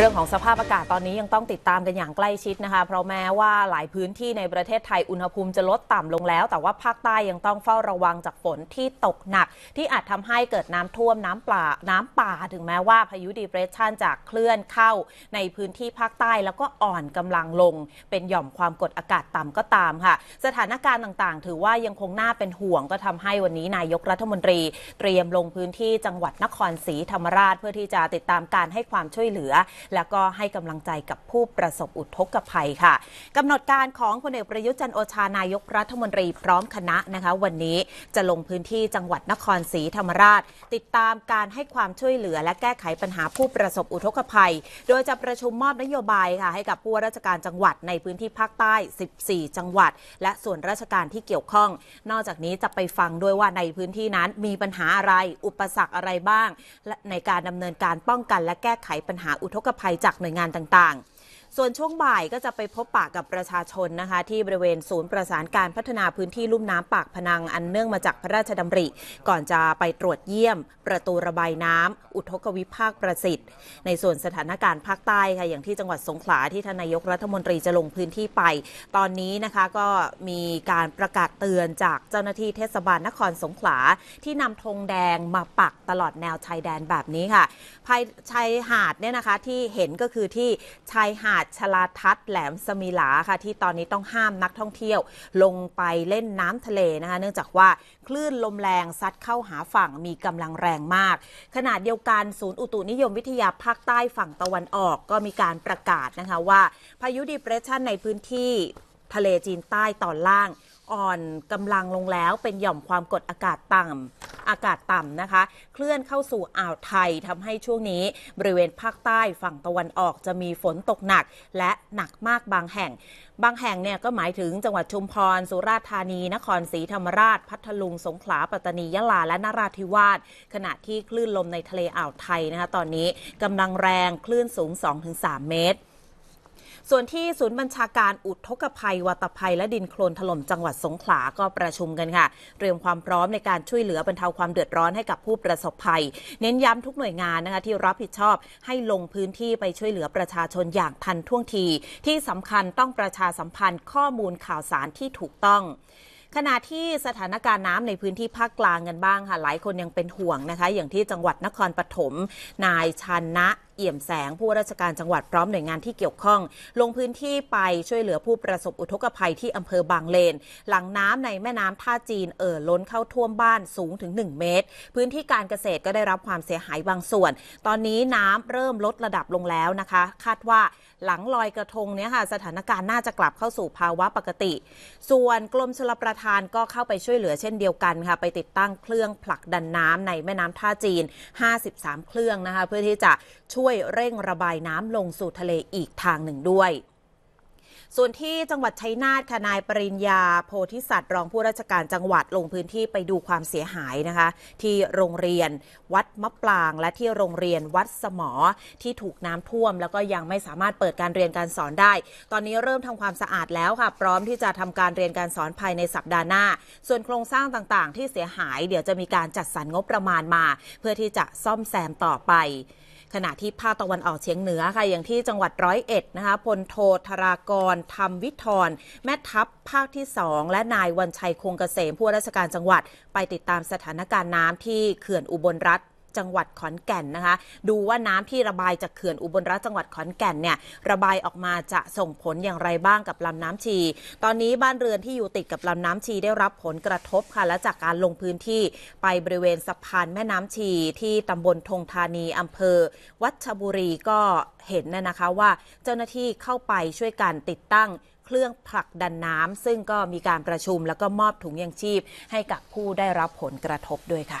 เรื่องของสภาพอากาศตอนนี้ยังต้องติดตามกันอย่างใกล้ชิดนะคะ เพราะแม้ว่าหลายพื้นที่ในประเทศไทยอุณหภูมิจะลดต่ำลงแล้ว แต่ว่าภาคใต้ยังต้องเฝ้าระวังจากฝนที่ตกหนัก ที่อาจทำให้เกิดน้ำท่วมน้ำป่า น้ำป่า ถึงแม้ว่าพายุดีเพรสชันจากเคลื่อนเข้า ในพื้นที่ภาคใต้แล้วก็อ่อนกำลังลงเป็นหย่อมความกดอากาศต่ำก็ตามค่ะ สถานการณ์ต่าง ๆ ถือว่ายังคงน่าเป็นห่วงก็ทำให้วันนี้นายกรัฐมนตรี เตรียมลงพื้นที่จังหวัดนครศรีธรรมราชเพื่อที่จะติดตามการให้ความช่วยเหลือแล้วก็ให้กำลังใจกับผู้ประสบอุทกภัยค่ะกำหนดการของพลเอกประยุทธ์จันโอชานายกรัฐมนตรีพร้อมคณะนะคะ วันนี้จะลงพื้นที่จังหวัดนครศรีธรรมราช ติดตามการให้ความช่วยเหลือและแก้ไขปัญหาผู้ประสบอุทกภัย โดยจะประชุมมอบนโยบายค่ะให้กับผู้ราชการจังหวัดในพื้นที่ภาคใต้ 14 จังหวัด และส่วนราชการที่เกี่ยวข้อง นอกจากนี้จะไปฟังด้วยว่าในพื้นที่นั้นมีปัญหาอะไรอุปสรรคอะไรบ้างและในการดำเนินการป้องกันและแก้ไขปัญหาอุทกภัยจากหน่วยงานต่าง ๆส่วนช่วงบ่ายก็จะไปพบปะกกับประชาชนนะคะที่บริเวณศูนย์ประสานการพัฒนาพื้นที่ลุ่มน้ำปากพนังอันเนื่องมาจากพระราชดำริ ก่อนจะไปตรวจเยี่ยม ประตูระบายน้ำอุทกวิภาคประสิทธิ์ ในส่วนสถานการณ์ภาคใต้ค่ะ อย่างที่จังหวัดสงขลาที่ทนายกรัฐมนตรีจะลงพื้นที่ไป ตอนนี้นะคะก็มีการประกาศเตือนจากเจ้าหน้าที่เทศบาลนครสงขลาที่นำธงแดงมาปักตลอดแนวชายแดนแบบนี้ค่ะภายชายหาดเนี่ยนะคะที่เห็นก็คือที่ชายหาดดชลาทัศน์แหลมสมิลาค่ะ ที่ตอนนี้ต้องห้ามนักท่องเที่ยว ลงไปเล่นน้ำทะเลนะคะ เนื่องจากว่าคลื่นลมแรงซัดเข้าหาฝั่งมีกำลังแรงมากขณะเดียวกันศูนย์อุตุนิยมวิทยาภาคใต้ฝั่งตะวันออกก็มีการประกาศนะคะว่า พายุดีเพรสชันในพื้นที่ทะเลจีนใต้ตอนล่างอ่อนกำลังลงแล้วเป็นหย่อมความกดอากาศต่ำอากาศต่ำนะคะ เคลื่อนเข้าสู่อ่าวไทยทำให้ช่วงนี้บริเวณภาคใต้ฝั่งตะวันออกจะมีฝนตกหนักและหนักมากบางแห่ง บางแห่งเนี่ยก็หมายถึงจังหวัดชุมพรสุราษฎร์ธานีนครศรีธรรมราช พัทลุงสงขลาปัตตานียะลาและนราธิวาสขณะที่คลื่นลมในทะเลอ่าวไทยนะคะตอนนี้กำลังแรงคลื่นสูง 2-3 เมตรส่วนที่ศูนย์บัญชาการอุทกภัยวัตภัย และดินโคลนถล่มจังหวัดสงขลา ก็ประชุมกันค่ะเตรียมความพร้อมในการช่วยเหลือบรรเทาความเดือดร้อนให้กับผู้ประสบภัย เน้นย้ำทุกหน่วยงานนะคะที่รับผิดชอบ ให้ลงพื้นที่ไปช่วยเหลือประชาชนอย่างทันท่วงที ที่สำคัญต้องประชาสัมพันธ์ ข้อมูลข่าวสารที่ถูกต้อง ขณะที่สถานการณ์น้ำในพื้นที่ภาคกลางกันบ้างค่ะหลายคนยังเป็นห่วงนะคะอย่างที่จังหวัดนครปฐมนายชันนะเอี่ยมแสงผู้ว่าราชการจังหวัดพร้อมหน่วยงานที่เกี่ยวข้อง ลงพื้นที่ไปช่วยเหลือผู้ประสบอุทกภัยที่อำเภอบางเลน หลังน้ำในแม่น้ำท่าจีน เอ่อล้นเข้าท่วมบ้านสูงถึง 1 เมตร พื้นที่การเกษตรก็ได้รับความเสียหายบางส่วน ตอนนี้น้ำเริ่มลดระดับลงแล้วนะคะคาดว่าหลังลอยกระทงเนี่ยค่ะสถานการณ์น่าจะกลับเข้าสู่ภาวะปกติ ส่วนกรมชลประทานก็เข้าไปช่วยเหลือเช่นเดียวกันค่ะไปติดตั้งเครื่องผลักดันน้ำในแม่น้ำท่าจีน 53 เครื่องนะคะเพื่อที่จะช่วยยเร่งระบายน้ำลงสู่ทะเลอีกทางหนึ่งด้วย ส่วนที่จังหวัดชัยนาทค่ะนายปริญญา โพธิสัตว์รองผู้ราชการจังหวัดลงพื้นที่ไปดูความเสียหายนะคะ ที่โรงเรียน วัดมะปราง และที่โรงเรียนวัดสมอ ที่ถูกน้ำท่วม แล้วก็ยังไม่สามารถเปิดการเรียนการสอนได้ ตอนนี้เริ่มทำความสะอาดแล้วค่ะพร้อมที่จะทำการเรียนการสอนภายในสัปดาห์หน้า ส่วนโครงสร้างต่างๆที่เสียหาย เดี๋ยวจะมีการจัดสรรงบประมาณมา เพื่อที่จะซ่อมแซมต่อไปขณะที่ภาคตะวันออกเฉียงเหนือค่ะ อย่างที่จังหวัดร้อยเอ็ดนะคะพลโทธารากร ธรรมวิทรแม่ทัพภาคที่ 2 และนายวันชัยคงเกษม ผู้ราชการจังหวัด ไปติดตามสถานการณ์น้ำที่เขื่อนอุบลรัฐจังหวัดขอนแก่นนะคะ ดูว่าน้ำที่ระบายจากเขื่อนอุบลรัฐจังหวัดขอนแก่นเนี่ยระบายออกมาจะส่งผลอย่างไรบ้างกับลำน้ำชี ตอนนี้บ้านเรือนที่อยู่ติดกับลำน้ำชีได้รับผลกระทบค่ะและจากการลงพื้นที่ไปบริเวณสะพานแม่น้ำชี ที่ตำบลธงธานีอำเภอ วัชบุรีก็เห็นนะนะคะว่าเจ้าหน้าที่เข้าไปช่วยกันติดตั้งเครื่องผลักดันน้ำซึ่งก็มีการประชุมแล้วก็มอบถุงยังชีพ ให้กับผู้ได้รับผลกระทบด้วยค่ะ